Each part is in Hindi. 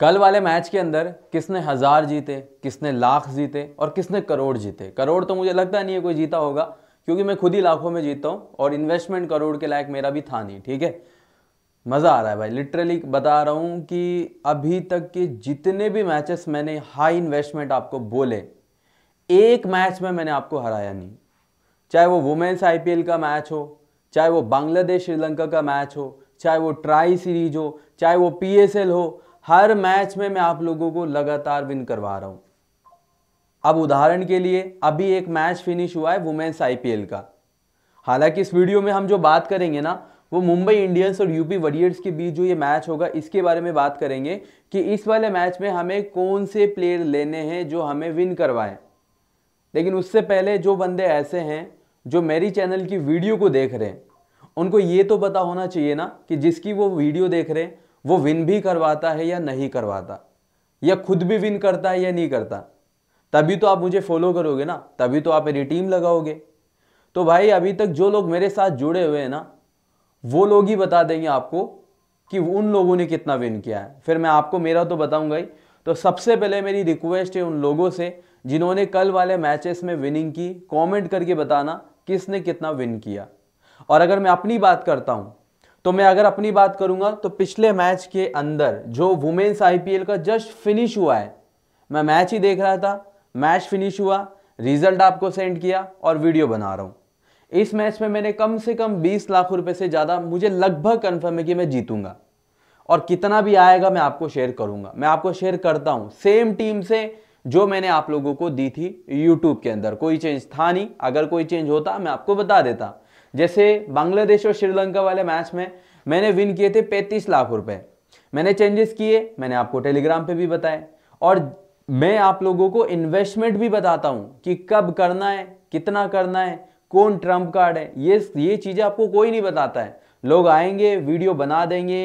कल वाले मैच के अंदर किसने हज़ार जीते किसने लाख जीते और किसने करोड़ जीते करोड़ तो मुझे लगता नहीं है कोई जीता होगा क्योंकि मैं खुद ही लाखों में जीता हूँ और इन्वेस्टमेंट करोड़ के लायक मेरा भी था नहीं ठीक है मज़ा आ रहा है भाई लिटरली बता रहा हूँ कि अभी तक के जितने भी मैचेस मैंने हाई इन्वेस्टमेंट आपको बोले एक मैच में मैंने आपको हराया नहीं चाहे वो वुमेन्स आईपीएल का मैच हो चाहे वो बांग्लादेश श्रीलंका का मैच हो चाहे वो ट्राई सीरीज हो चाहे वो पीएसएल हो हर मैच में मैं आप लोगों को लगातार विन करवा रहा हूँ अब उदाहरण के लिए अभी एक मैच फिनिश हुआ है वुमेन्स आईपीएल का हालांकि इस वीडियो में हम जो बात करेंगे ना वो मुंबई इंडियंस और यूपी वॉरियर्स के बीच जो ये मैच होगा इसके बारे में बात करेंगे कि इस वाले मैच में हमें कौन से प्लेयर लेने हैं जो हमें विन करवाएं लेकिन उससे पहले जो बंदे ऐसे हैं जो मेरी चैनल की वीडियो को देख रहे हैं उनको ये तो पता होना चाहिए ना कि जिसकी वो वीडियो देख रहे हैं वो विन भी करवाता है या नहीं करवाता या खुद भी विन करता है या नहीं करता तभी तो आप मुझे फॉलो करोगे ना तभी तो आप मेरी टीम लगाओगे तो भाई अभी तक जो लोग मेरे साथ जुड़े हुए हैं ना वो लोग ही बता देंगे आपको कि उन लोगों ने कितना विन किया है फिर मैं आपको मेरा तो बताऊंगा ही तो सबसे पहले मेरी रिक्वेस्ट है उन लोगों से जिन्होंने कल वाले मैचेस में विनिंग की कमेंट करके बताना किसने कितना विन किया और अगर मैं अपनी बात करता हूँ तो मैं अगर अपनी बात करूंगा तो पिछले मैच के अंदर जो वुमेन्स आईपीएल का जस्ट फिनिश हुआ है मैं मैच ही देख रहा था मैच फिनिश हुआ रिजल्ट आपको सेंड किया और वीडियो बना रहा हूँ इस मैच में मैंने कम से कम 20 लाख रुपए से ज़्यादा मुझे लगभग कन्फर्म है कि मैं जीतूंगा और कितना भी आएगा मैं आपको शेयर करूंगा मैं आपको शेयर करता हूँ सेम टीम से जो मैंने आप लोगों को दी थी यूट्यूब के अंदर कोई चेंज था नहीं अगर कोई चेंज होता मैं आपको बता देता जैसे बांग्लादेश और श्रीलंका वाले मैच में मैंने विन किए थे पैंतीस लाख रुपए मैंने चेंजेस किए मैंने आपको टेलीग्राम पे भी बताए और मैं आप लोगों को इन्वेस्टमेंट भी बताता हूँ कि कब करना है कितना करना है कौन ट्रम्प कार्ड है ये ये चीज़ें आपको कोई नहीं बताता है लोग आएंगे वीडियो बना देंगे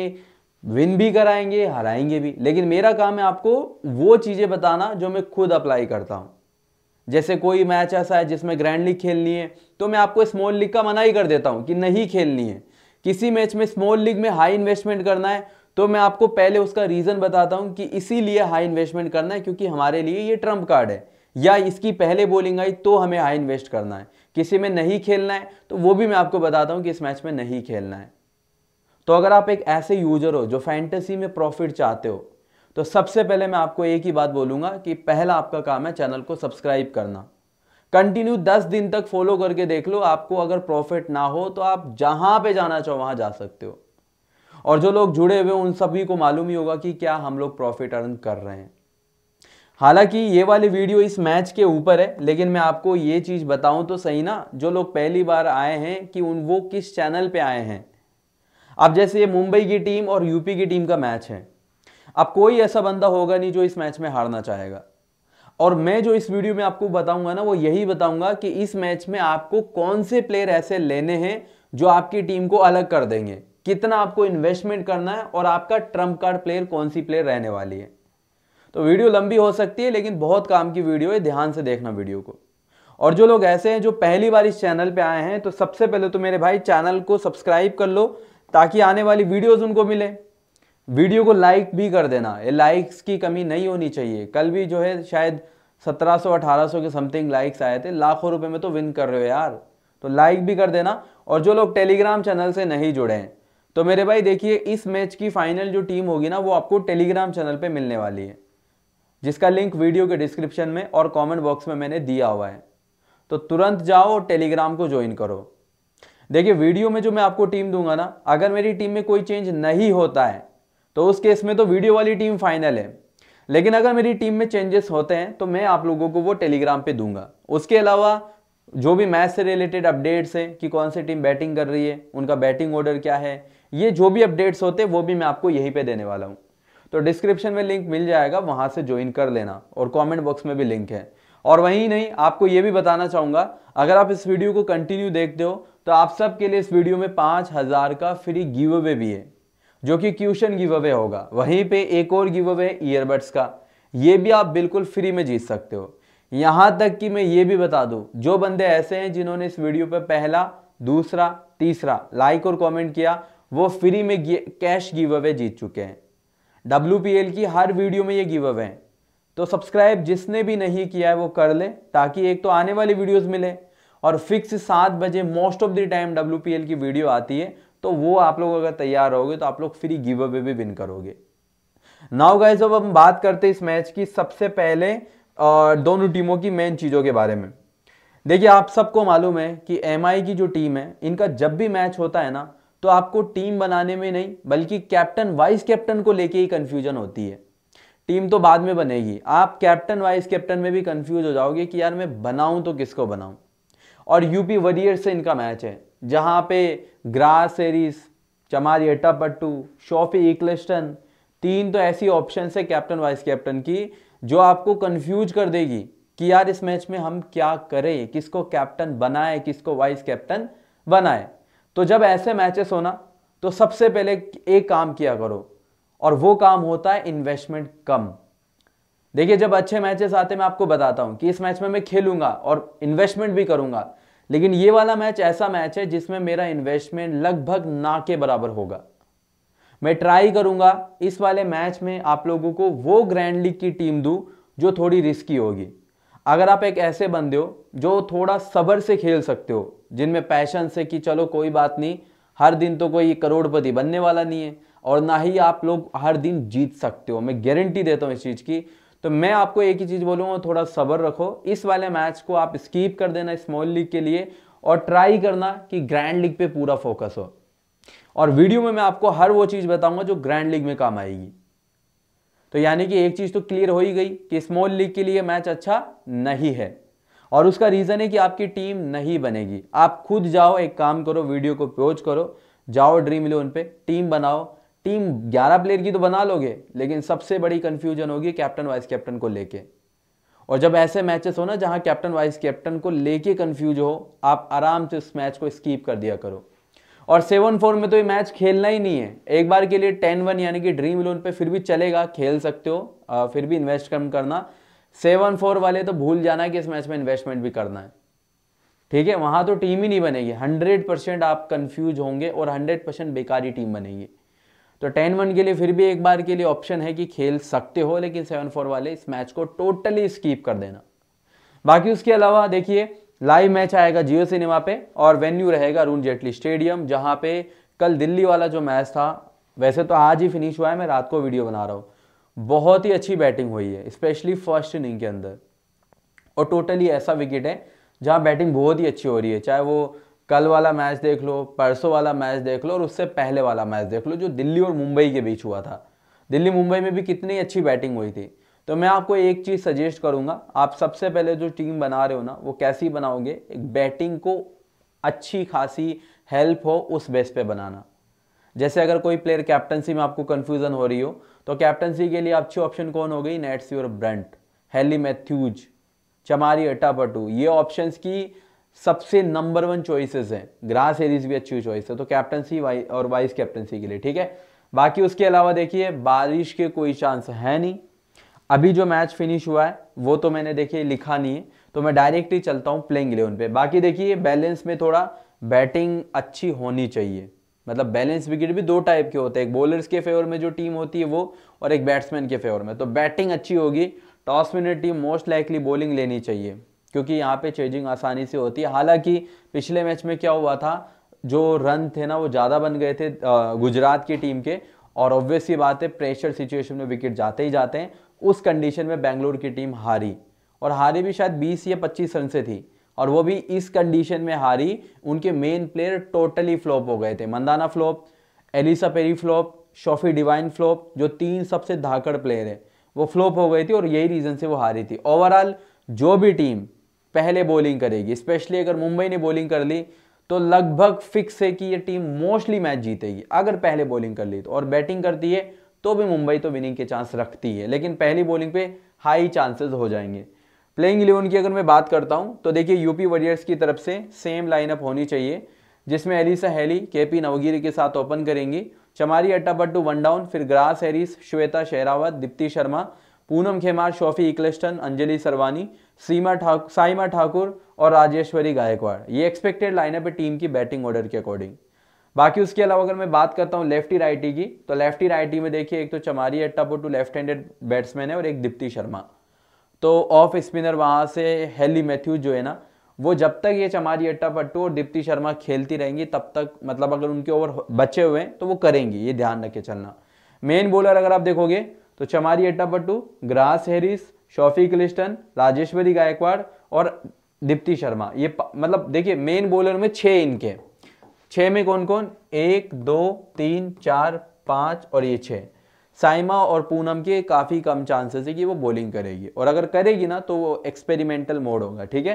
विन भी कराएंगे हराएंगे भी लेकिन मेरा काम है आपको वो चीज़ें बताना जो मैं खुद अप्लाई करता हूँ जैसे कोई मैच ऐसा है जिसमें ग्रैंड लीग खेलनी है तो मैं आपको स्मॉल लीग का मना ही कर देता हूँ कि नहीं खेलनी है किसी मैच में स्मॉल लीग में हाई इन्वेस्टमेंट करना है तो मैं आपको पहले उसका रीज़न बताता हूँ कि इसीलिए हाई इन्वेस्टमेंट करना है क्योंकि हमारे लिए ये ट्रम्प कार्ड है या इसकी पहले बोलिंग आई तो हमें हाई इन्वेस्ट करना है किसी में नहीं खेलना है तो वो भी मैं आपको बताता हूँ कि इस मैच में नहीं खेलना है तो अगर आप एक ऐसे यूजर हो जो फैंटेसी में प्रॉफिट चाहते हो तो सबसे पहले मैं आपको एक ही बात बोलूँगा कि पहला आपका काम है चैनल को सब्सक्राइब करना कंटिन्यू दस दिन तक फॉलो करके देख लो आपको अगर प्रॉफिट ना हो तो आप जहाँ पे जाना चाहो वहाँ जा सकते हो और जो लोग जुड़े हुए उन सभी को मालूम ही होगा कि क्या हम लोग प्रॉफिट अर्न कर रहे हैं हालांकि ये वाली वीडियो इस मैच के ऊपर है लेकिन मैं आपको ये चीज़ बताऊं तो सही ना जो लोग पहली बार आए हैं कि उन वो किस चैनल पे आए हैं अब जैसे ये मुंबई की टीम और यूपी की टीम का मैच है अब कोई ऐसा बंदा होगा नहीं जो इस मैच में हारना चाहेगा और मैं जो इस वीडियो में आपको बताऊंगा ना वो यही बताऊंगा कि इस मैच में आपको कौन से प्लेयर ऐसे लेने हैं जो आपकी टीम को अलग कर देंगे कितना आपको इन्वेस्टमेंट करना है और आपका ट्रम्प कार्ड प्लेयर कौन सी प्लेयर रहने वाली है तो वीडियो लंबी हो सकती है लेकिन बहुत काम की वीडियो है ध्यान से देखना वीडियो को और जो लोग ऐसे हैं जो पहली बार इस चैनल पे आए हैं तो सबसे पहले तो मेरे भाई चैनल को सब्सक्राइब कर लो ताकि आने वाली वीडियोस उनको मिले वीडियो को लाइक भी कर देना ये लाइक्स की कमी नहीं होनी चाहिए कल भी जो है शायद 1700 1800 के समथिंग लाइक्स आए थे लाखों रुपए में तो विन कर रहे हो यार तो लाइक भी कर देना और जो लोग टेलीग्राम चैनल से नहीं जुड़े हैं तो मेरे भाई देखिए इस मैच की फाइनल जो टीम होगी ना वो आपको टेलीग्राम चैनल पर मिलने वाली है जिसका लिंक वीडियो के डिस्क्रिप्शन में और कॉमेंट बॉक्स में मैंने दिया हुआ है तो तुरंत जाओ और टेलीग्राम को ज्वाइन करो देखिए वीडियो में जो मैं आपको टीम दूंगा ना अगर मेरी टीम में कोई चेंज नहीं होता है तो उस केस में तो वीडियो वाली टीम फाइनल है लेकिन अगर मेरी टीम में चेंजेस होते हैं तो मैं आप लोगों को वो टेलीग्राम पे दूंगा उसके अलावा जो भी मैच से रिलेटेड अपडेट्स हैं कि कौन सी टीम बैटिंग कर रही है उनका बैटिंग ऑर्डर क्या है ये जो भी अपडेट्स होते हैं वो भी मैं आपको यहीं पे देने वाला हूँ तो डिस्क्रिप्शन में लिंक मिल जाएगा वहाँ से ज्वाइन कर लेना और कॉमेंट बॉक्स में भी लिंक है और वहीं नहीं आपको ये भी बताना चाहूँगा अगर आप इस वीडियो को कंटिन्यू देखते हो तो आप सबके लिए इस वीडियो में पाँच हज़ार का फ्री गिव अवे भी है जो कि क्यूशन गिव अवे होगा वहीं पे एक और गिव अवे ईयरबड्स का ये भी आप बिल्कुल फ्री में जीत सकते हो यहाँ तक कि मैं ये भी बता दूँ जो बंदे ऐसे हैं जिन्होंने इस वीडियो पर पहला दूसरा तीसरा लाइक और कॉमेंट किया वो फ्री में कैश गिव अवे जीत चुके हैं डब्ल्यू की हर वीडियो में ये गिव अवे हैं तो सब्सक्राइब जिसने भी नहीं किया है वो कर ले ताकि एक तो आने वाली वीडियोस मिले और फिक्स सात बजे most of the time W की वीडियो आती है तो वो आप लोग अगर तैयार रहोगे तो आप लोग फ्री गिव अवे भी विन करोगे नाउ गाइज अब हम बात करते इस मैच की सबसे पहले और दोनों टीमों की मेन चीज़ों के बारे में देखिए आप सबको मालूम है कि एम की जो टीम है इनका जब भी मैच होता है ना तो आपको टीम बनाने में नहीं बल्कि कैप्टन वाइस कैप्टन को लेके ही कंफ्यूजन होती है टीम तो बाद में बनेगी आप कैप्टन वाइस कैप्टन में भी कंफ्यूज हो जाओगे कि यार मैं बनाऊं तो किसको बनाऊं और यूपी वरियर से इनका मैच है जहां पे ग्रास एरिस चमार पट्टू शॉफी इक्लेस्टन तीन तो ऐसी ऑप्शन है कैप्टन वाइस कैप्टन की जो आपको कन्फ्यूज कर देगी कि यार इस मैच में हम क्या करें किसको कैप्टन बनाए किसको वाइस कैप्टन बनाए तो जब ऐसे मैचेस होना तो सबसे पहले एक काम किया करो और वो काम होता है इन्वेस्टमेंट कम देखिए जब अच्छे मैचेस आते मैं आपको बताता हूँ कि इस मैच में मैं खेलूंगा और इन्वेस्टमेंट भी करूंगा लेकिन ये वाला मैच ऐसा मैच है जिसमें मेरा इन्वेस्टमेंट लगभग ना के बराबर होगा मैं ट्राई करूंगा इस वाले मैच में आप लोगों को वो ग्रैंड लीग की टीम दू जो थोड़ी रिस्की होगी अगर आप एक ऐसे बंदे हो जो थोड़ा सबर से खेल सकते हो जिनमें पैशन से कि चलो कोई बात नहीं हर दिन तो कोई करोड़पति बनने वाला नहीं है और ना ही आप लोग हर दिन जीत सकते हो मैं गारंटी देता हूँ इस चीज़ की तो मैं आपको एक ही चीज़ बोलूंगा थोड़ा सबर रखो इस वाले मैच को आप स्कीप कर देना स्मॉल लीग के लिए और ट्राई करना कि ग्रैंड लीग पे पूरा फोकस हो और वीडियो में मैं आपको हर वो चीज़ बताऊंगा जो ग्रैंड लीग में काम आएगी तो यानी कि एक चीज़ तो क्लियर हो ही गई कि स्मॉल लीग के लिए मैच अच्छा नहीं है और उसका रीज़न है कि आपकी टीम नहीं बनेगी आप खुद जाओ एक काम करो वीडियो को पोज करो जाओ ड्रीम इलेवन पे टीम बनाओ टीम 11 प्लेयर की तो बना लोगे लेकिन सबसे बड़ी कन्फ्यूजन होगी कैप्टन वाइस कैप्टन को लेके और जब ऐसे मैचेस हो ना जहां कैप्टन वाइस कैप्टन को लेके कंफ्यूज हो आप आराम से उस मैच को स्कीप कर दिया करो और सेवन फोर में तो ये मैच खेलना ही नहीं है एक बार के लिए टेन वन यानी कि ड्रीम इलेवन पे फिर भी चलेगा खेल सकते हो फिर भी इन्वेस्ट कम करना सेवन फोर वाले तो भूल जाना कि इस मैच में इन्वेस्टमेंट भी करना है ठीक है वहां तो टीम ही नहीं बनेगी हंड्रेड परसेंट आप कन्फ्यूज होंगे और हंड्रेड परसेंट बेकारी टीम बनेगी तो टेन वन के लिए फिर भी एक बार के लिए ऑप्शन है कि खेल सकते हो लेकिन सेवन फोर वाले इस मैच को टोटली स्कीप कर देना बाकी उसके अलावा देखिए लाइव मैच आएगा जियो सिनेमा पे और वेन्यू रहेगा अरुण जेटली स्टेडियम जहां पे कल दिल्ली वाला जो मैच था वैसे तो आज ही फिनिश हुआ है मैं रात को वीडियो बना रहा हूँ बहुत ही अच्छी बैटिंग हुई है स्पेशली फर्स्ट इनिंग के अंदर और टोटली ऐसा विकेट है जहाँ बैटिंग बहुत ही अच्छी हो रही है चाहे वो कल वाला मैच देख लो परसों वाला मैच देख लो और उससे पहले वाला मैच देख लो जो दिल्ली और मुंबई के बीच हुआ था दिल्ली मुंबई में भी कितनी अच्छी बैटिंग हुई थी तो मैं आपको एक चीज़ सजेस्ट करूंगा आप सबसे पहले जो टीम बना रहे हो ना वो कैसी बनाओगे एक बैटिंग को अच्छी खासी हेल्प हो उस बेस पे बनाना जैसे अगर कोई प्लेयर कैप्टनसी में आपको कन्फ्यूज़न हो रही हो तो कैप्टनसी के लिए अच्छी ऑप्शन कौन हो गई नेट्सी और Brunt Hayley Matthews Chamari Athapaththu ये ऑप्शंस की सबसे नंबर वन चॉइसेस हैं ग्रास एरीज भी अच्छी चॉइस है तो कैप्टनसी और वाइस कैप्टनसी के लिए ठीक है बाकी उसके अलावा देखिए बारिश के कोई चांस है नहीं अभी जो मैच फिनिश हुआ है वो तो मैंने देखिए लिखा नहीं है तो मैं डायरेक्टली चलता हूँ प्लेइंग इलेवन पे बाकी देखिए बैलेंस में थोड़ा बैटिंग अच्छी होनी चाहिए मतलब बैलेंस विकेट भी दो टाइप के होते हैं एक बॉलर्स के फेवर में जो टीम होती है वो और एक बैट्समैन के फेवर में तो बैटिंग अच्छी होगी toss winner team most likely bowling लेनी चाहिए क्योंकि यहाँ पे चेंजिंग आसानी से होती है हालांकि पिछले मैच में क्या हुआ था जो रन थे ना वो ज़्यादा बन गए थे गुजरात की टीम के और ऑब्वियस ही बात है प्रेशर सिचुएशन में विकेट जाते ही जाते हैं उस कंडीशन में बेंगलोर की टीम हारी और हारी भी शायद 20 या 25 रन से थी और वो भी इस कंडीशन में हारी उनके मेन प्लेयर टोटली फ्लॉप हो गए थे Mandhana flop Alyssa Perry flop Sophie Devine flop जो तीन सबसे धाकड़ प्लेयर है वो फ्लॉप हो गई थी और यही रीज़न से वो हारी थी ओवरऑल जो भी टीम पहले बॉलिंग करेगी स्पेशली अगर मुंबई ने बॉलिंग कर ली तो लगभग फिक्स है कि ये टीम मोस्टली मैच जीतेगी अगर पहले बॉलिंग कर ली तो और बैटिंग करती है तो भी मुंबई तो विनिंग के चांस रखती है लेकिन पहली बॉलिंग पे हाई चांसेस हो जाएंगे प्लेइंग इलेवन की अगर मैं बात करता हूँ तो देखिए यूपी वॉरियर्स की तरफ से सेम लाइनअप होनी चाहिए जिसमें एलिसा हैली के पी नवगिरी के साथ ओपन करेंगी चमारी अट्टापट्टू वन डाउन फिर Grace Harris Shweta Sehrawat Deepti Sharma Poonam Khemnar Sophie Ecclestone Anjali Sarvani Seema Thakur Saima Thakur और राजेश्वरी गायकवाड़ ये एक्सपेक्टेड लाइनअप है टीम की बैटिंग ऑर्डर के अकॉर्डिंग बाकी उसके अलावा अगर मैं बात करता हूँ लेफ्टी राइटी की तो लेफ्टी राइटी में देखिए एक तो Chamari Athapaththu left handed batsman है और एक दीप्ति शर्मा तो ऑफ स्पिनर वहाँ से हेली मैथ्यूज जो है ना वो जब तक ये चमारी अट्टापट्टू और दीप्ति शर्मा खेलती रहेंगी तब तक मतलब अगर उनके ओवर बचे हुए हैं तो वो करेंगी ये ध्यान रखे चलना मेन बॉलर अगर आप देखोगे तो Chamari Athapaththu Grace Harris Sophie Ecclestone Rajeshwari Gayakwad और दीप्ति शर्मा ये मतलब देखिए मेन बॉलर में छः इनके छः में कौन कौन एक दो तीन चार पाँच और ये छः साइमा और पूनम के काफ़ी कम चांसेस है कि वो बॉलिंग करेगी और अगर करेगी ना तो वो एक्सपेरिमेंटल मोड होगा ठीक है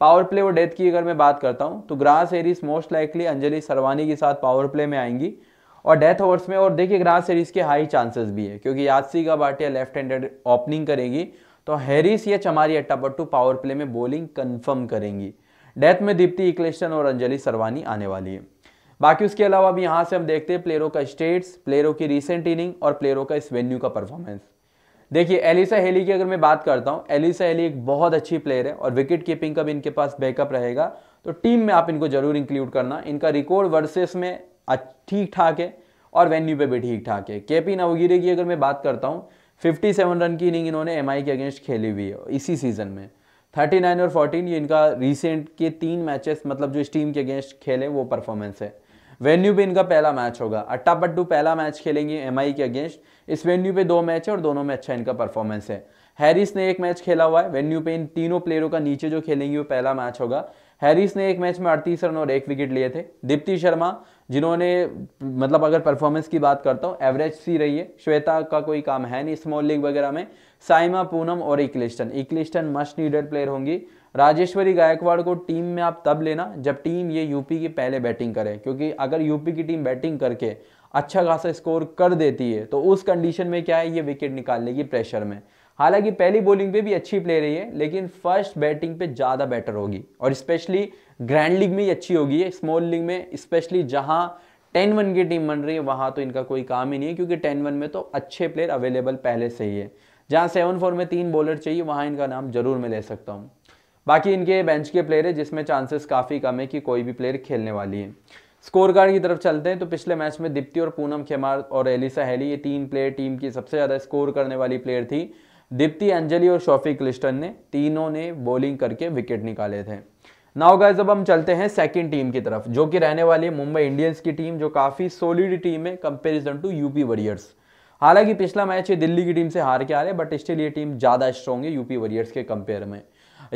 पावर प्ले और डेथ की अगर मैं बात करता हूँ तो Grace Harris most likely Anjali Sarvani के साथ पावर प्ले में आएंगी और डेथ ओवर्स में और देखिए ग्रास एरीज के हाई चांसेस भी है क्योंकि यादसी का भाटिया लेफ्ट हैंडेड ओपनिंग करेगी तो हैरिस या चमारी अट्टापट्टू पावर प्ले में बॉलिंग कंफर्म करेंगी डेथ में दीप्ति इक्लेशन और अंजलि सरवानी आने वाली है बाकी उसके अलावा अभी यहाँ से हम देखते हैं प्लेयरों का स्टेट्स प्लेयरों की रिसेंट इनिंग और प्लेयरों का इस वेन्यू का परफॉर्मेंस देखिए एलिसा हेली की अगर मैं बात करता हूँ एलिसा हेली एक बहुत अच्छी प्लेयर है और विकेट कीपिंग का भी इनके पास बैकअप रहेगा तो टीम में आप इनको जरूर इंक्लूड करना इनका रिकॉर्ड वर्सेस में ठीक ठाक है और वेन्यू पे भी ठीक ठाक है के पी की अगर मैं बात करता हूँ 57 रन की इनिंग इन्होंने एम के अगेंस्ट खेली हुई है इसी सीजन में 39 और 14 ये इनका रिसेंट के तीन मैचेस मतलब जो इस टीम के अगेंस्ट खेले वो परफॉर्मेंस है वेन्यू पे इनका पहला मैच होगा अट्टापट्टू पहला मैच खेलेंगे एम के अगेंस्ट इस वेन्यू पे दो मैच है और दोनों में अच्छा इनका परफॉर्मेंस है हैरिस ने एक मैच खेला हुआ है वेन्यू पे इन तीनों प्लेयरों का नीचे जो खेलेंगे वो पहला मैच होगा हैरिस ने एक मैच में अड़तीस रन और एक विकेट लिए थे दीप्ति शर्मा जिन्होंने मतलब अगर परफॉर्मेंस की बात करता हूँ एवरेज सी रही है श्वेता का कोई काम है नहीं स्मॉल लीग वगैरह में साइमा पूनम और Ecclestone Ecclestone must needed player होंगी राजेश्वरी गायकवाड़ को टीम में आप तब लेना जब टीम ये यूपी की पहले बैटिंग करे क्योंकि अगर यूपी की टीम बैटिंग करके अच्छा खासा स्कोर कर देती है तो उस कंडीशन में क्या है ये विकेट निकाल लेगी प्रेशर में हालांकि पहली बॉलिंग पे भी अच्छी प्ले रही है लेकिन फर्स्ट बैटिंग पे ज़्यादा बेटर होगी और स्पेशली ग्रैंड लीग में ही अच्छी होगी है स्मॉल लीग में स्पेशली जहाँ टेन वन की टीम बन रही है वहाँ तो इनका कोई काम ही नहीं है क्योंकि टेन वन में तो अच्छे प्लेयर अवेलेबल पहले से ही है जहाँ सेवन फोर में तीन बॉलर चाहिए वहाँ इनका नाम जरूर मैं ले सकता हूँ बाकी इनके बेंच के प्लेयर है जिसमें चांसेस काफ़ी कम है कि कोई भी प्लेयर खेलने वाली है स्कोर कार्ड की तरफ चलते हैं तो पिछले मैच में दीप्ति और पूनम खेमार और एलिसा हैली ये तीन प्लेयर टीम की सबसे ज़्यादा स्कोर करने वाली प्लेयर थी दीप्ति अंजलि और शोफी क्लिस्टन ने तीनों ने बॉलिंग करके विकेट निकाले थे नाउ गाइज अब हम चलते हैं सेकंड टीम की तरफ जो कि रहने वाली है मुंबई इंडियंस की टीम जो काफ़ी सोलिड टीम है कंपेरिजन टू यूपी वॉरियर्स हालांकि पिछला मैच ये दिल्ली की टीम से हार के आ रहे बट स्टिल ये टीम ज़्यादा स्ट्रॉन्ग है यूपी वॉरियर्स के कंपेयर में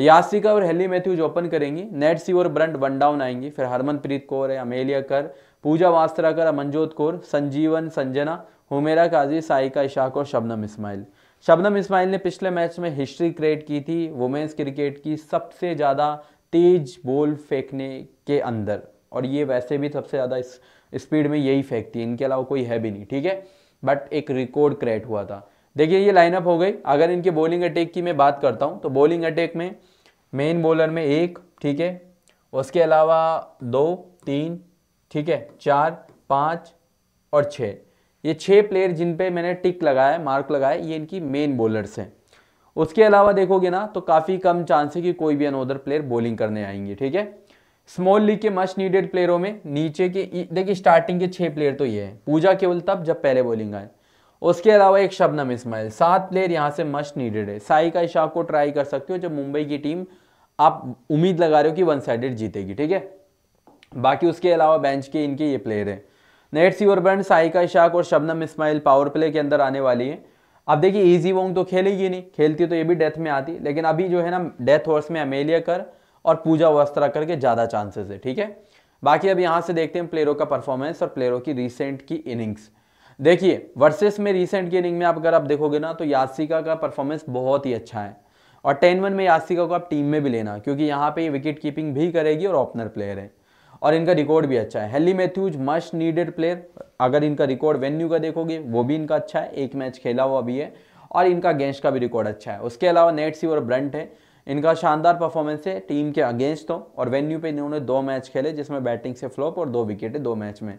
यासिका और हेली मैथ्यूज ओपन करेंगी Nat Sciver Brunt one down आएंगी फिर हरमनप्रीत कौर है अमेलिया कर पूजा वास्त्रा कर अमनजोत कौर संजीवन संजना हुमेरा काजी साइका इशाक और शबनम इस्माइल शबनम इस्माइल ने पिछले मैच में हिस्ट्री क्रिएट की थी वुमेन्स क्रिकेट की सबसे ज़्यादा तेज बॉल फेंकने के अंदर और ये वैसे भी सबसे ज़्यादा इस स्पीड में यही फेंकती है इनके अलावा कोई है भी नहीं ठीक है बट एक रिकॉर्ड क्रिएट हुआ था देखिए ये लाइनअप हो गई अगर इनके बॉलिंग अटैक की मैं बात करता हूँ तो बॉलिंग अटैक में मेन बॉलर में एक ठीक है उसके अलावा दो तीन ठीक है चार पाँच और छः ये छः प्लेयर जिन पे मैंने टिक लगाया मार्क लगाया ये इनकी मेन बॉलर्स हैं उसके अलावा देखोगे ना तो काफ़ी कम चांस है कि कोई भी अनोदर प्लेयर बॉलिंग करने आएंगे ठीक है स्मॉल लीग के मस्ट नीडेड प्लेयरों में नीचे के देखिए स्टार्टिंग के छः प्लेयर तो ये हैं पूजा केवल तब जब पहले बॉलिंग आए उसके अलावा एक शबनम इसमाइल सात प्लेयर यहाँ से मस्ट नीडेड है साई का इशाक को ट्राई कर सकते हो जब मुंबई की टीम आप उम्मीद लगा रहे हो कि वन साइडेड जीतेगी ठीक है बाकी उसके अलावा बेंच के इनके ये प्लेयर हैं नेट सी और साई का इशाक और शबनम इसमाइल पावर प्ले के अंदर आने वाली है अब देखिए ईजी वोंग तो खेलेगी नहीं खेलती तो ये भी डेथ में आती लेकिन अभी जो है ना डेथ हॉर्स में अमेलिया कर और पूजा वस्त्रा करके ज़्यादा चांसेस है ठीक है बाकी अब यहाँ से देखते हैं प्लेयरों का परफॉर्मेंस और प्लेयरों की रिसेंट की इनिंग्स देखिए वर्सेस में रिसेंट की इनिंग में आप अगर आप देखोगे ना तो यासिका का परफॉर्मेंस बहुत ही अच्छा है और टेन वन में यासिका को आप टीम में भी लेना क्योंकि यहाँ पर ये विकेट कीपिंग भी करेगी और ओपनर प्लेयर है और इनका रिकॉर्ड भी अच्छा है Hayley Matthews must needed player अगर इनका रिकॉर्ड वेन्यू का देखोगे वो भी इनका अच्छा है एक मैच खेला हुआ भी है और इनका अगेंस्ट का भी रिकॉर्ड अच्छा है उसके अलावा नेट सी और ब्रंट है इनका शानदार परफॉर्मेंस है टीम के अगेंस्ट हो तो। और वेन्यू पे इन्होंने दो मैच खेले जिसमें बैटिंग से फ्लॉप और दो विकेट है दो मैच में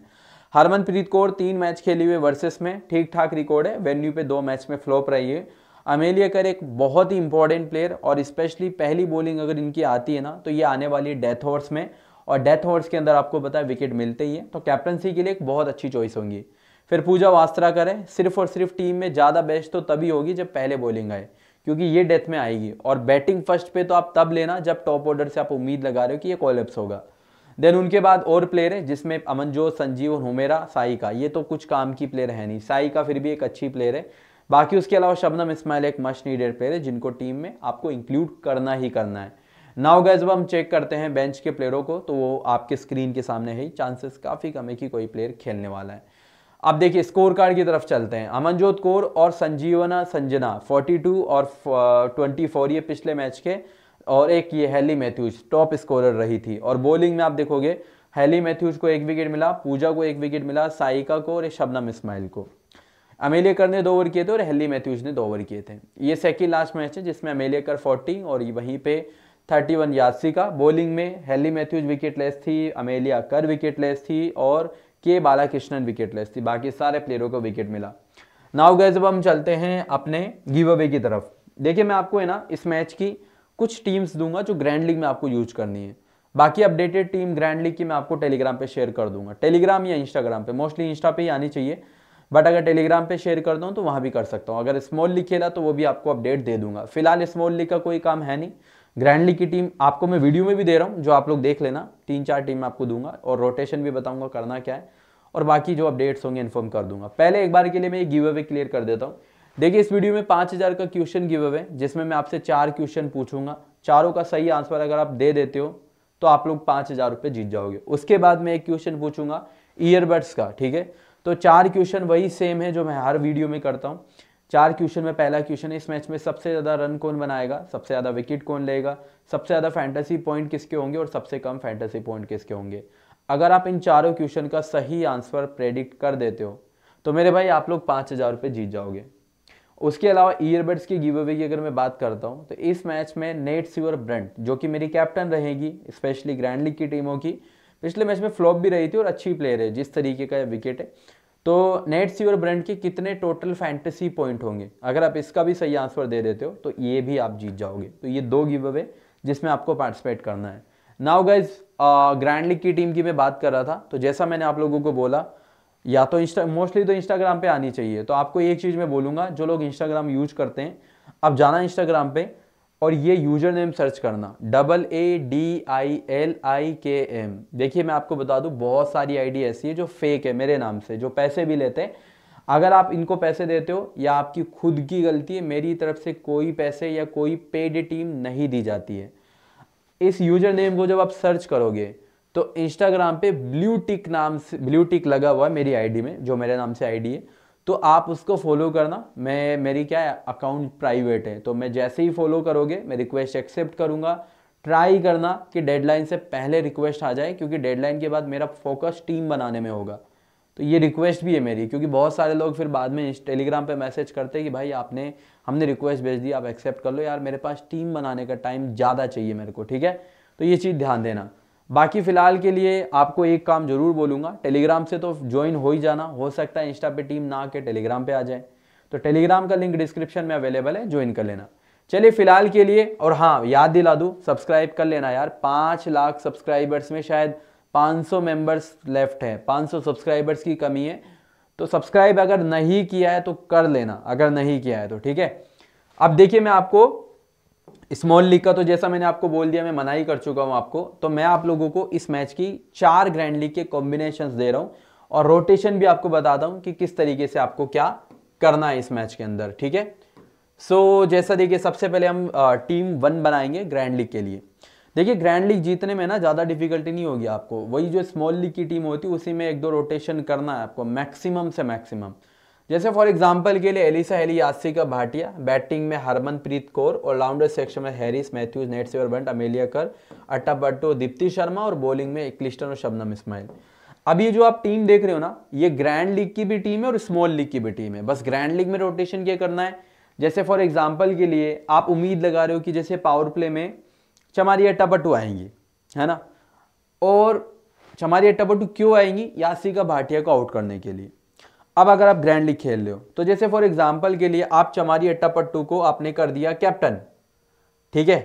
हरमनप्रीत कौर तीन मैच खेले हुए वर्सेस में ठीक ठाक रिकॉर्ड है वेन्यू पे दो मैच में फ्लॉप रही है अमेलिया कर एक बहुत ही इंपॉर्टेंट प्लेयर और स्पेशली पहली बॉलिंग अगर इनकी आती है ना तो ये आने वाली डेथ ओवर्स में और डेथ हॉर्स के अंदर आपको पता है विकेट मिलते ही है तो कैप्टनसी के लिए एक बहुत अच्छी चॉइस होंगी फिर पूजा वास्त्रा करें सिर्फ और सिर्फ टीम में ज़्यादा बेस्ट तो तभी होगी जब पहले बॉलिंग आए क्योंकि ये डेथ में आएगी और बैटिंग फर्स्ट पे तो आप तब लेना जब टॉप ऑर्डर से आप उम्मीद लगा रहे हो कि ये कॉलेप्स होगा देन उनके बाद और प्लेयर है जिसमें अमनजोत संजीव और हुमेरा साई का ये तो कुछ काम की प्लेयर है नहीं साई का फिर भी एक अच्छी प्लेयर है बाकी उसके अलावा शबनम इसमाइल एक मस्ट नीडेड प्लेयर है जिनको टीम में आपको इंक्लूड करना ही करना है नाउ गैज अब हम चेक करते हैं बेंच के प्लेयरों को तो वो आपके स्क्रीन के सामने है चांसेस काफ़ी कम है कि कोई प्लेयर खेलने वाला है अब देखिए स्कोर कार्ड की तरफ चलते हैं अमनजोत कौर और संजीवना संजना 42 और 24 ये पिछले मैच के और एक ये हैली मैथ्यूज टॉप स्कोरर रही थी और बॉलिंग में आप देखोगे हैली मैथ्यूज को एक विकेट मिला पूजा को एक विकेट मिला साइका को और शबनम इस्माइल को अमेलियाकर ने दो ओवर किए थे और हैली मैथ्यूज ने दो ओवर किए थे ये सेकेंड लास्ट मैच है जिसमें अमेलियाकर फोर्टी और वहीं पर थर्टी वन यासी का बॉलिंग में हेली मैथ्यूज विकेटलेस थी अमेलिया कर विकेटलेस थी और के बालाकृष्णन विकेटलेस थी बाकी सारे प्लेयरों को विकेट मिला नाउ गए जब हम चलते हैं अपने गिव अवे की तरफ देखिए मैं आपको है ना इस मैच की कुछ टीम्स दूंगा जो ग्रैंड लीग में आपको यूज करनी है बाकी अपडेटेड टीम ग्रैंड लीग की मैं आपको टेलीग्राम पे शेयर कर दूंगा टेलीग्राम या इंस्टाग्राम पे मोस्टली इंस्टा पे ही आनी चाहिए बट अगर टेलीग्राम पे शेयर कर दूँ तो वहाँ भी कर सकता हूँ अगर स्मॉल लीग खेला तो वो भी आपको अपडेट दे दूंगा फिलहाल स्मॉल लीग का कोई काम है नहीं ग्रैंड लीग की टीम आपको मैं वीडियो में भी दे रहा हूँ जो आप लोग देख लेना तीन चार टीम आपको दूंगा और रोटेशन भी बताऊंगा करना क्या है और बाकी जो अपडेट्स होंगे इन्फॉर्म कर दूंगा पहले एक बार के लिए मैं ये गिव अवे क्लियर कर देता हूँ देखिए इस वीडियो में पाँच हज़ार का क्वेश्चन गिव अवे जिसमें मैं आपसे चार क्वेश्चन पूछूंगा चारों का सही आंसर अगर आप दे देते हो तो आप लोग पाँच हज़ार रुपये जीत जाओगे उसके बाद मैं एक क्वेश्चन पूछूंगा ईयरबड्स का ठीक है तो चार क्वेश्चन वही सेम है जो मैं हर वीडियो में करता हूँ चार क्वेश्चन में पहला क्वेश्चन इस मैच में सबसे ज़्यादा रन कौन बनाएगा सबसे ज़्यादा विकेट कौन लेगा सबसे ज़्यादा फैंटेसी पॉइंट किसके होंगे और सबसे कम फैंटेसी पॉइंट किसके होंगे अगर आप इन चारों क्वेश्चन का सही आंसर प्रेडिक्ट कर देते हो तो मेरे भाई आप लोग पाँच हज़ार रुपये जीत जाओगे उसके अलावा ईयरबड्स की गिव अवे की अगर मैं बात करता हूँ तो इस मैच में नेट सीवर ब्रंट जो कि मेरी कैप्टन रहेगी स्पेशली ग्रैंड लीग की टीमों की पिछले मैच में फ्लॉप भी रही थी और अच्छी प्लेयर है जिस तरीके का विकेट है तो नेट सीवर ब्रांड के कितने टोटल फैंटेसी पॉइंट होंगे अगर आप इसका भी सही आंसर दे देते हो तो ये भी आप जीत जाओगे तो ये दो गिव अवे जिसमें आपको पार्टिसिपेट करना है नाउ गाइज ग्रैंड लीग की टीम की मैं बात कर रहा था तो जैसा मैंने आप लोगों को बोला या तो इंस्टा मोस्टली तो इंस्टाग्राम पे आनी चाहिए तो आपको एक चीज़ मैं बोलूँगा जो लोग इंस्टाग्राम यूज करते हैं आप जाना इंस्टाग्राम पे और ये यूजर नेम सर्च करना double A D I L I K M देखिए मैं आपको बता दूं बहुत सारी आईडी ऐसी है जो फेक है मेरे नाम से जो पैसे भी लेते हैं अगर आप इनको पैसे देते हो या आपकी खुद की गलती है मेरी तरफ से कोई पैसे या कोई पेड टीम नहीं दी जाती है इस यूजर नेम को जब आप सर्च करोगे तो इंस्टाग्राम पे ब्लू टिक नाम से ब्लू टिक लगा हुआ है मेरी आईडी में जो मेरे नाम से आईडी है तो आप उसको फॉलो करना मैं मेरी क्या है अकाउंट प्राइवेट है तो मैं जैसे ही फॉलो करोगे मैं रिक्वेस्ट एक्सेप्ट करूँगा ट्राई करना कि डेडलाइन से पहले रिक्वेस्ट आ जाए क्योंकि डेडलाइन के बाद मेरा फोकस टीम बनाने में होगा तो ये रिक्वेस्ट भी है मेरी क्योंकि बहुत सारे लोग फिर बाद में टेलीग्राम पे मैसेज करते हैं कि भाई आपने हमने रिक्वेस्ट भेज दी आप एक्सेप्ट कर लो यार मेरे पास टीम बनाने का टाइम ज़्यादा चाहिए मेरे को ठीक है तो ये चीज़ ध्यान देना बाकी फ़िलहाल के लिए आपको एक काम ज़रूर बोलूँगा टेलीग्राम से तो ज्वाइन हो ही जाना हो सकता है इंस्टा पे टीम ना आके टेलीग्राम पे आ जाए तो टेलीग्राम का लिंक डिस्क्रिप्शन में अवेलेबल है ज्वाइन कर लेना चलिए फिलहाल के लिए और हाँ याद दिला दूँ सब्सक्राइब कर लेना यार पाँच लाख सब्सक्राइबर्स में शायद 500 मेंबर्स लेफ्ट है 500 सब्सक्राइबर्स की कमी है तो सब्सक्राइब अगर नहीं किया है तो कर लेना अगर नहीं किया है तो ठीक है अब देखिए मैं आपको स्मॉल लीग का तो जैसा मैंने आपको बोल दिया मैं मनाही कर चुका हूं आपको तो मैं आप लोगों को इस मैच की चार ग्रैंड लीग के कॉम्बिनेशन दे रहा हूं और रोटेशन भी आपको बताता हूं कि किस तरीके से आपको क्या करना है इस मैच के अंदर ठीक है सो जैसा देखिए सबसे पहले हम टीम वन बनाएंगे ग्रैंड लीग के लिए देखिए ग्रैंड लीग जीतने में ना ज़्यादा डिफिकल्टी नहीं होगी आपको वही जो स्मॉल लीग की टीम होती है उसी में एक दो रोटेशन करना है आपको मैक्सिमम से मैक्सिमम जैसे फॉर एग्जांपल के लिए एलिसा एली यासी का भाटिया बैटिंग में हरमनप्रीत कौर और लाउंडर सेक्शन में Harris Matthews Nat Sciver Brunt Amelia Kerr बट्टो दीप्ति शर्मा और बॉलिंग में क्लिस्टन और शबनम इस्माइल अब ये जो आप टीम देख रहे हो ना ये ग्रैंड लीग की भी टीम है और स्मॉल लीग की भी टीम है बस ग्रैंड लीग में रोटेशन क्या करना है जैसे फॉर एग्जाम्पल के लिए आप उम्मीद लगा रहे हो कि जैसे पावर प्ले में चमारी अट्टापट्टू आएंगी है ना और चमारी अट्टापट्टू क्यों आएंगी यासी का भाटिया को आउट करने के लिए अब अगर आप ग्रैंड लीग खेल रहे हो तो जैसे फॉर एग्जाम्पल के लिए आप चमारी अट्टा पट्टू को आपने कर दिया कैप्टन ठीक है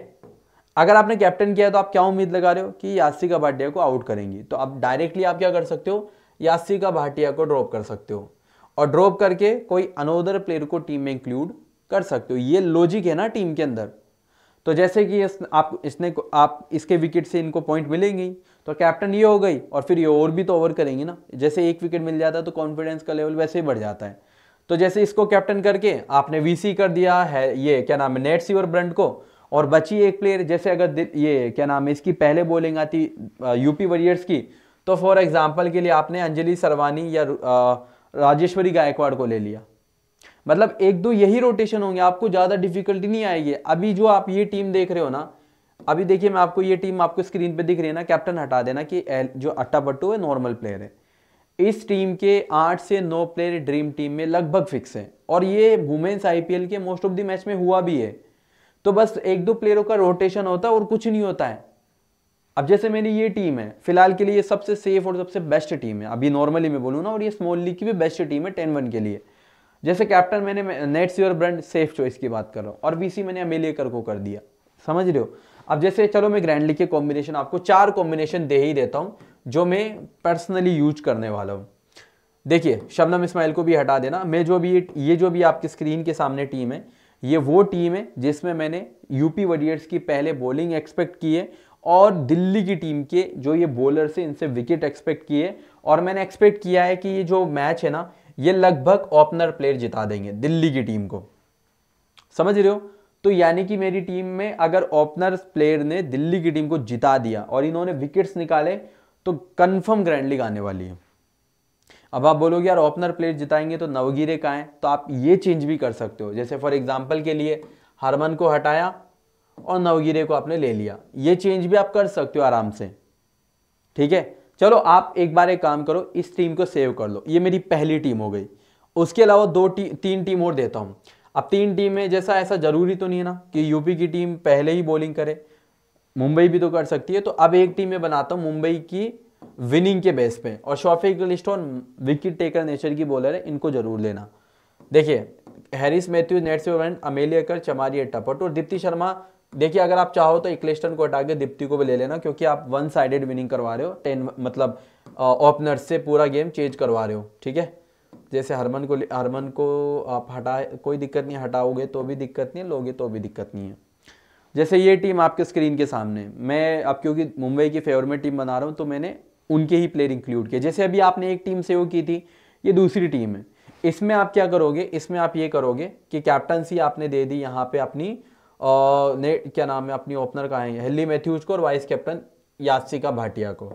अगर आपने कैप्टन किया तो आप क्या उम्मीद लगा रहे हो कि का भाटिया को आउट करेंगी तो आप डायरेक्टली आप क्या कर सकते हो यासिका भाटिया को ड्रॉप कर सकते हो और ड्रॉप करके कोई अनोदर प्लेयर को टीम में इंक्लूड कर सकते हो ये लॉजिक है ना टीम के अंदर तो जैसे कि इस, आप इसने आप इसके विकेट से इनको पॉइंट मिलेंगी तो कैप्टन ये हो गई और फिर ये और भी तो ओवर करेंगे ना जैसे एक विकेट मिल जाता है तो कॉन्फिडेंस का लेवल वैसे ही बढ़ जाता है तो जैसे इसको कैप्टन करके आपने वीसी कर दिया है ये क्या नाम है नेट और ब्रंट को और बची एक प्लेयर जैसे अगर ये क्या नाम है इसकी पहले बॉलिंग आती यूपी वॉरियर्स की तो फॉर एग्जाम्पल के लिए आपने अंजलि सरवानी या राजेश्वरी गायकवाड़ को ले लिया मतलब एक दो यही रोटेशन होंगे आपको ज़्यादा डिफिकल्टी नहीं आएगी अभी जो आप ये टीम देख रहे हो ना अभी देखिए मैं आपको ये टीम आपको स्क्रीन पे दिख रही है ना कैप्टन हटा देना कि जो अट्टा बट्टू है नॉर्मल प्लेयर है इस टीम के आठ से नौ प्लेयर ड्रीम टीम में लगभग फिक्स हैं और ये वुमेन्स आईपीएल के मोस्ट ऑफ द मैच में हुआ भी है तो बस एक दो प्लेयरों का रोटेशन होता है और कुछ नहीं होता है अब जैसे मेरी ये टीम है फिलहाल के लिए सबसे सेफ और सबसे बेस्ट टीम है अभी नॉर्मली मैं बोलूँ ना और ये स्मॉल लीग की भी बेस्ट टीम है टेन वन के लिए जैसे कैप्टन मैंने Nat Sciver Brunt safe choice की बात कर रहा हूँ और बीसी मैंने अमेलिएकर को कर दिया समझ रहे हो अब जैसे चलो मैं ग्रैंडली के कॉम्बिनेशन आपको चार कॉम्बिनेशन दे ही देता हूँ जो मैं पर्सनली यूज करने वाला हूँ देखिए शबनम इस्माइल को भी हटा देना मैं जो भी ये, जो भी आपकी स्क्रीन के सामने टीम है ये वो टीम है जिसमें मैंने यूपी वॉरियर्स की पहले बॉलिंग एक्सपेक्ट की है और दिल्ली की टीम के जो ये बॉलर से इनसे विकेट एक्सपेक्ट किए और मैंने एक्सपेक्ट किया है कि ये जो मैच है ना ये लगभग ओपनर प्लेयर जिता देंगे दिल्ली की टीम को समझ रहे हो तो यानी कि मेरी टीम में अगर ओपनर प्लेयर ने दिल्ली की टीम को जिता दिया और इन्होंने विकेट्स निकाले तो कन्फर्म ग्रैंड लीग आने वाली है अब आप बोलोगे यार ओपनर प्लेयर जिताएंगे तो नवगिरे का है तो आप ये चेंज भी कर सकते हो जैसे फॉर एग्जाम्पल के लिए हरमन को हटाया और नवगिरे को आपने ले लिया ये चेंज भी आप कर सकते हो आराम से ठीक है चलो आप एक बार एक काम करो इस टीम को सेव कर लो ये मेरी पहली टीम हो गई उसके अलावा दो टी, तीन टीम और देता हूँ अब तीन टीमें जैसा ऐसा ज़रूरी तो नहीं है ना कि यूपी की टीम पहले ही बॉलिंग करे मुंबई भी तो कर सकती है तो अब एक टीम में बनाता हूँ मुंबई की विनिंग के बेस पे और Sophie Ecclestone wicket taker nature की बॉलर है इनको जरूर लेना देखिए हैरिस मैथ्यूज नेट से वर्ण अमेलिया कर चमारी टपट और दीप्ति शर्मा देखिए अगर आप चाहो तो इक्लेस्टन को हटा के दीप्ति को भी ले लेना क्योंकि आप वन साइडेड विनिंग करवा रहे हो टेन मतलब ओपनर से पूरा गेम चेंज करवा रहे हो ठीक है जैसे हरमन को हरमन को आप हटाए कोई दिक्कत नहीं हटाओगे तो भी दिक्कत नहीं लोगे तो भी दिक्कत नहीं है जैसे ये टीम आपके स्क्रीन के सामने मैं आप क्योंकि मुंबई की फेवर में टीम बना रहा हूँ तो मैंने उनके ही प्लेयर इंक्लूड किए जैसे अभी आपने एक टीम से वो की थी ये दूसरी टीम है इसमें आप क्या करोगे इसमें आप ये करोगे कि कैप्टनसी आपने दे दी यहाँ पे अपनी आ, ने क्या नाम है अपनी ओपनर का है हेली मैथ्यूज को और वाइस कैप्टन यासिका भाटिया को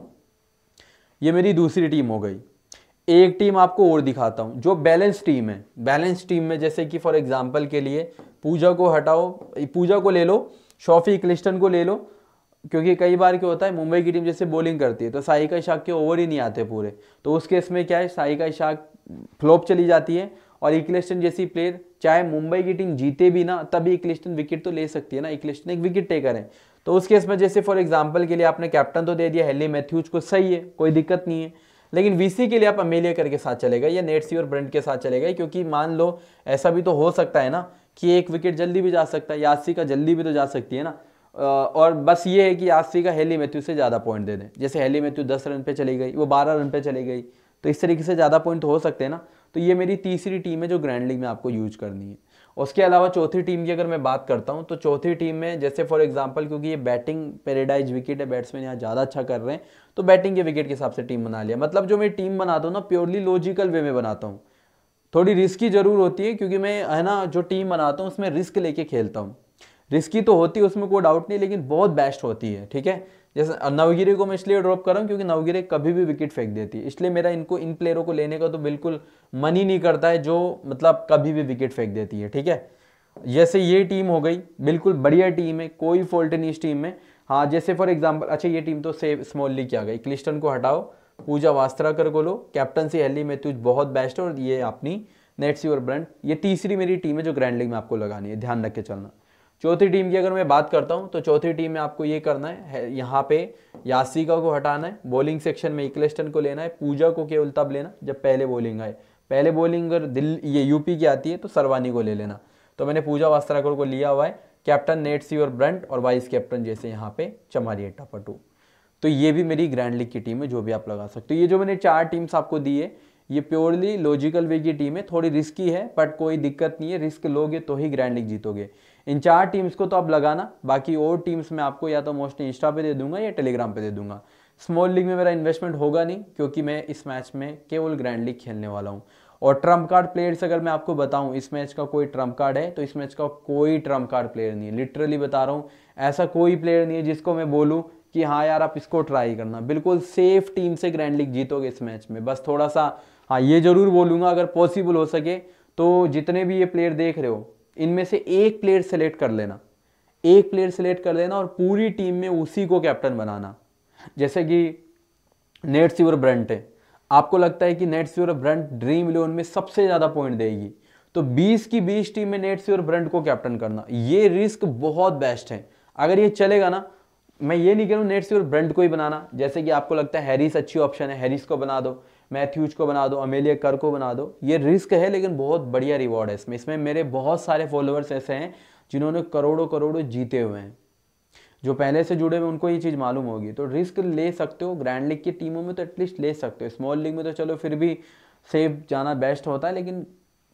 ये मेरी दूसरी टीम हो गई एक टीम आपको और दिखाता हूँ जो बैलेंस टीम है बैलेंस टीम में जैसे कि फॉर एग्जाम्पल के लिए पूजा को हटाओ पूजा को ले लो शॉफी क्लिस्टन को ले लो क्योंकि कई बार क्या होता है मुंबई की टीम जैसे बॉलिंग करती है तो का इशाक के ओवर ही नहीं आते पूरे तो उस केस में क्या है का इशाक फ्लॉप चली जाती है और इक्लिस्टन जैसी प्लेयर चाहे मुंबई की टीम जीते भी ना तभी इक्लिस्टन विकेट तो ले सकती है ना इक्लिस्टन एक विकेट टेकर है तो उस केस में जैसे फॉर एग्जाम्पल के लिए आपने कैप्टन तो दे दिया हेली मैथ्यूज को सही है कोई दिक्कत नहीं है लेकिन वीसी के लिए आप अमेलिया करके साथ चले गए या नेट सी और के साथ चले गए क्योंकि मान लो ऐसा भी तो हो सकता है ना कि एक विकेट जल्दी भी जा सकता है यासी का जल्दी भी तो जा सकती है ना और बस ये है कि यासी का हेली मैथ्यू से ज़्यादा पॉइंट दे दें जैसे हेली मैथ्यू दस रन पर चली गई वो बारह रन पर चली गई तो इस तरीके से ज़्यादा पॉइंट हो सकते हैं ना तो ये मेरी तीसरी टीम है जो ग्रैंड लीग में आपको यूज करनी है उसके अलावा चौथी टीम की अगर मैं बात करता हूँ तो चौथी टीम में जैसे फॉर एग्जांपल क्योंकि ये बैटिंग पेरेडाइज विकेट है बैट्समैन यहाँ ज़्यादा अच्छा कर रहे हैं तो बैटिंग के विकेट के हिसाब से टीम बना लिया मतलब जो मैं टीम बनाता हूँ ना प्योरली लॉजिकल वे में बनाता हूँ थोड़ी रिस्की ज़रूर होती है क्योंकि मैं है ना जो टीम बनाता हूँ उसमें रिस्क लेके खेलता हूँ रिस्की तो होती है उसमें कोई डाउट नहीं लेकिन बहुत बेस्ट होती है ठीक है जैसे नवगिरे को मैं इसलिए ड्रॉप कर रहा हूँ क्योंकि नवगिरी कभी भी विकेट फेंक देती है इसलिए मेरा इनको इन प्लेयरों को लेने का तो बिल्कुल मन ही नहीं करता है जो मतलब कभी भी विकेट फेंक देती है ठीक है जैसे ये टीम हो गई बिल्कुल बढ़िया टीम है कोई फॉल्ट नहीं इस टीम में हाँ जैसे फॉर एग्जाम्पल अच्छा ये टीम तो सेव स्मॉल लीग आ गई क्लिस्टन को हटाओ पूजा वास्त्राकर को लो कैप्टनसी हेली मैथ्यूज बहुत बेस्ट है और ये अपनी नेटसी और ब्रांड ये तीसरी मेरी टीम है जो ग्रैंड लीग में आपको लगानी है ध्यान रख के चलना चौथी टीम की अगर मैं बात करता हूँ तो चौथी टीम में आपको ये करना है यहाँ पे यासिका को हटाना है बॉलिंग सेक्शन में इक्लेस्टन को लेना है पूजा को केवल तब लेना जब पहले बॉलिंग आए पहले बॉलिंग अगर दिल ये यूपी की आती है तो सरवानी को ले लेना तो मैंने पूजा वास्त्राकर को लिया हुआ है captain net Sciver Brunt और वाइस कैप्टन जैसे यहाँ पे चमारी टपटू तो ये भी मेरी ग्रैंड लीग की टीम है जो भी आप लगा सकते हो तो ये जो मैंने चार टीम्स आपको दी है ये प्योरली लॉजिकल वे की टीम है थोड़ी रिस्की है बट कोई दिक्कत नहीं है रिस्क लोगे तो ही ग्रैंड लीग जीतोगे इन चार टीम्स को तो आप लगाना बाकी और टीम्स मैं आपको या तो मोस्टली इंस्टा पे दे दूंगा या टेलीग्राम पे दे दूंगा स्मॉल लीग में मेरा इन्वेस्टमेंट होगा नहीं क्योंकि मैं इस मैच में केवल ग्रैंड लीग खेलने वाला हूँ और ट्रम्प कार्ड प्लेयर्स अगर मैं आपको बताऊं इस मैच का कोई ट्रम्प कार्ड है तो इस मैच का कोई ट्रम्प कार्ड प्लेयर नहीं है लिटरली बता रहा हूँ ऐसा कोई प्लेयर नहीं है जिसको मैं बोलूँ कि हाँ यार आप इसको ट्राई करना बिल्कुल सेफ टीम से ग्रैंड लीग जीतोगे इस मैच में बस थोड़ा सा हाँ ये ज़रूर बोलूँगा अगर पॉसिबल हो सके तो जितने भी ये प्लेयर देख रहे हो इनमें से एक प्लेयर सेलेक्ट कर लेना एक प्लेयर सेलेक्ट कर लेना और पूरी टीम में उसी को कैप्टन बनाना जैसे कि नेट सीवर ब्रंट है आपको लगता है कि Nat Sciver Brunt Dream Eleven में सबसे ज़्यादा पॉइंट देगी तो 20 की 20 टीम में नेट सीवर ब्रंट को कैप्टन करना ये रिस्क बहुत बेस्ट है अगर ये चलेगा ना मैं ये नहीं कह रहा हूँ नेट सीवर ब्रंट को ही बनाना जैसे कि आपको लगता है हैरिस अच्छी ऑप्शन है हैरिस को बना दो मैथ्यूज को बना दो अमेलिया कर को बना दो ये रिस्क है लेकिन बहुत बढ़िया रिवॉर्ड है इसमें इसमें मेरे बहुत सारे फॉलोअर्स ऐसे हैं जिन्होंने करोड़ों करोड़ों जीते हुए हैं जो पहले से जुड़े हुए उनको ये चीज़ मालूम होगी तो रिस्क ले सकते हो ग्रैंड लीग की टीमों में तो एटलीस्ट ले सकते हो स्मॉल लीग में तो चलो फिर भी सेफ जाना बेस्ट होता है लेकिन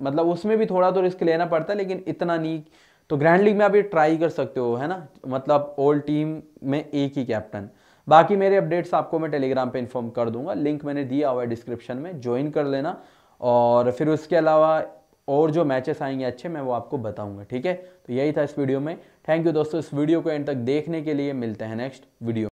मतलब उसमें भी थोड़ा तो रिस्क लेना पड़ता है लेकिन इतना नहीं तो ग्रैंड लीग में आप ये ट्राई कर सकते हो है ना मतलब ओल्ड टीम में एक ही कैप्टन बाकी मेरे अपडेट्स आपको मैं टेलीग्राम पे इन्फॉर्म कर दूंगा लिंक मैंने दिया हुआ है डिस्क्रिप्शन में ज्वाइन कर लेना और फिर उसके अलावा और जो मैचेस आएंगे अच्छे मैं वो आपको बताऊंगा ठीक है तो यही था इस वीडियो में थैंक यू दोस्तों इस वीडियो को एंड तक देखने के लिए मिलते हैं नेक्स्ट वीडियो